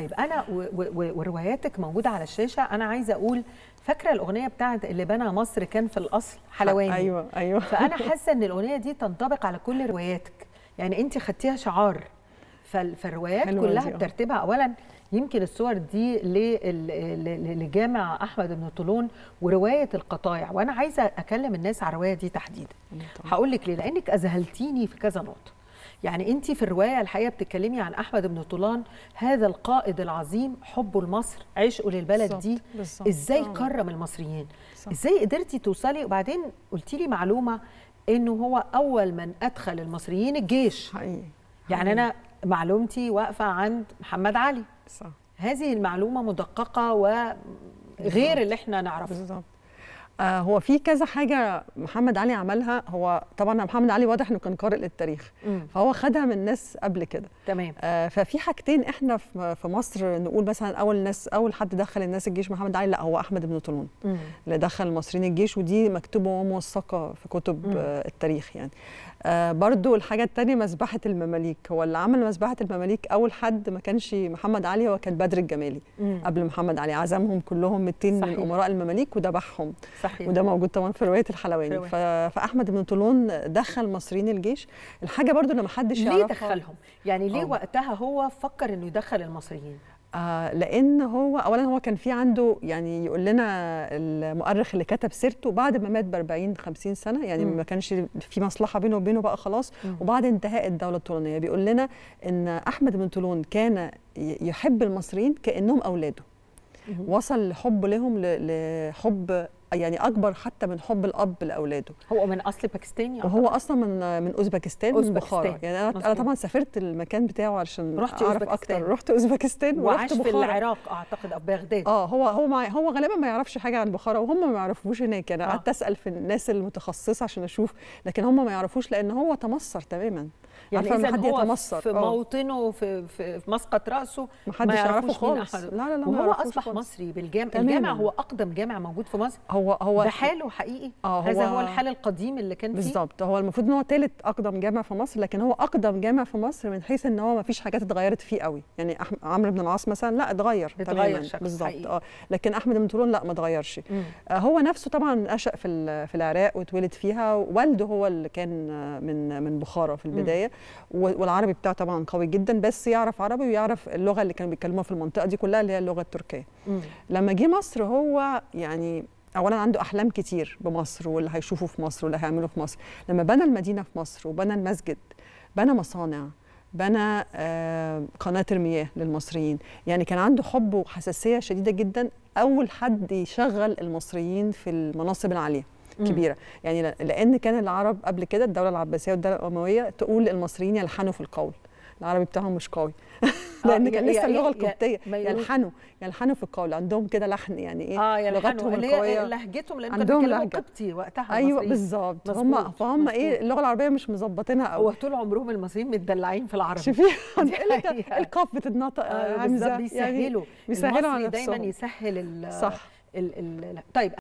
طيب انا ورواياتك موجوده على الشاشه انا عايزه اقول فاكره الاغنيه بتاعت اللي بنى مصر كان في الاصل حلواني ايوه ايوه فانا حاسه ان الاغنيه دي تنطبق على كل رواياتك يعني انت خدتيها شعار فالروايات كلها آه. بترتيبها اولا يمكن الصور دي لجامع احمد بن طولون وروايه القطايع وانا عايزه اكلم الناس على الروايه دي تحديدا هقول لك ليه لانك اذهلتيني في كذا نقطه يعني انت في الروايه الحقيقه بتتكلمي عن احمد بن طولان هذا القائد العظيم حبه لمصر عشقه للبلد دي بالزبط. ازاي آه. كرم المصريين بالزبط. ازاي قدرتي توصلي وبعدين قلتي لي معلومه انه هو اول من ادخل المصريين الجيش حقيقي. يعني حقيقي. يعني انا معلومتي واقفه عند محمد علي صح هذه المعلومه مدققه وغير بالزبط. اللي احنا نعرفه بالظبط آه، هو في كذا حاجه محمد علي عملها هو طبعا محمد علي واضح انه كان قارئ للتاريخ فهو خدها من ناس قبل كده تمام آه ففي حاجتين احنا في مصر نقول مثلا اول ناس اول حد دخل الناس الجيش محمد علي لا هو احمد بن طولون اللي دخل المصريين الجيش ودي مكتوبه وموثقه في كتب آه التاريخ يعني آه برضو الحاجه الثانيه مذبحه المماليك هو اللي عمل مذبحه المماليك اول حد ما كانش محمد علي هو كان بدر الجمالي مم. قبل محمد علي عزمهم كلهم 200 من امراء المماليك وذبحهم صحيح. صحيح. وده موجود طبعا في روايه الحلواني ف... فاحمد بن طولون دخل مصريين الجيش الحاجه برضو اللي حدش يعرفها ليه دخلهم يعني ليه أوه. وقتها هو فكر انه يدخل المصريين آه لان هو اولا هو كان في عنده يعني يقول لنا المؤرخ اللي كتب سيرته بعد ما مات ب 40 50 سنه يعني م. ما كانش في مصلحه بينه وبينه بقى خلاص م. وبعد انتهاء الدوله الطولونيه بيقول لنا ان احمد بن طولون كان يحب المصريين كانهم اولاده وصل حب لهم لحب يعني اكبر حتى من حب الاب لاولاده هو من اصل باكستاني وهو اصلا من من اوزبكستان من بخارى يعني انا انا طبعا سافرت المكان بتاعه عشان رحت اعرف اكتر رحت اوزبكستان ورحت في العراق اعتقد او بغداد اه هو هو مع... هو غالبا ما يعرفش حاجه عن بخارى وهم ما يعرفوش هناك يعني انا آه. قعدت آه. اسال في الناس المتخصصه عشان اشوف لكن هم ما يعرفوش لان هو تمصر تماما يعني عارفه حد يتمصر في آه. موطنه في في مسقط راسه ما حدش يعرفه خالص لا لا لا وهو اصبح مصري بالجامع الجامع هو اقدم جامع موجود في مصر هو هو ده حاله حقيقي آه هو هذا هو, الحال القديم اللي كان فيه بالظبط هو المفروض ان هو ثالث اقدم جامع في مصر لكن هو اقدم جامع في مصر من حيث ان هو ما فيش حاجات اتغيرت فيه قوي يعني عمرو بن العاص مثلا لا اتغير تماما بالظبط اه لكن احمد بن طولون لا ما اتغيرش آه هو نفسه طبعا نشا في في العراق واتولد فيها والده هو اللي كان من من بخارى في البدايه والعربي بتاعه طبعا قوي جدا بس يعرف عربي ويعرف اللغه اللي كانوا بيتكلموها في المنطقه دي كلها اللي هي اللغه التركيه مم. لما جه مصر هو يعني اولا عنده احلام كتير بمصر واللي هيشوفه في مصر واللي هيعمله في مصر لما بنى المدينه في مصر وبنى المسجد بنى مصانع بنى آه، قناه المياه للمصريين يعني كان عنده حب وحساسيه شديده جدا اول حد يشغل المصريين في المناصب العاليه كبيره يعني لان كان العرب قبل كده الدوله العباسيه والدوله الامويه تقول المصريين يلحنوا في القول العربي بتاعهم مش قوي آه، لان كان لسه اللغه القبطيه يلحنوا يلحنوا في القول عندهم كده لحن يعني ايه آه لغتهم القويه لهجتهم لان عندهم لهجه قبطي وقتها ايوه بالظبط هم فهم ايه اللغه العربيه مش مظبطينها قوي وطول عمرهم المصريين متدلعين في العربي شوفي القاف بتتنطق همزه آه، يعني بيسهلوا بيسهلوا على نفسهم دايما يسهل ال صح طيب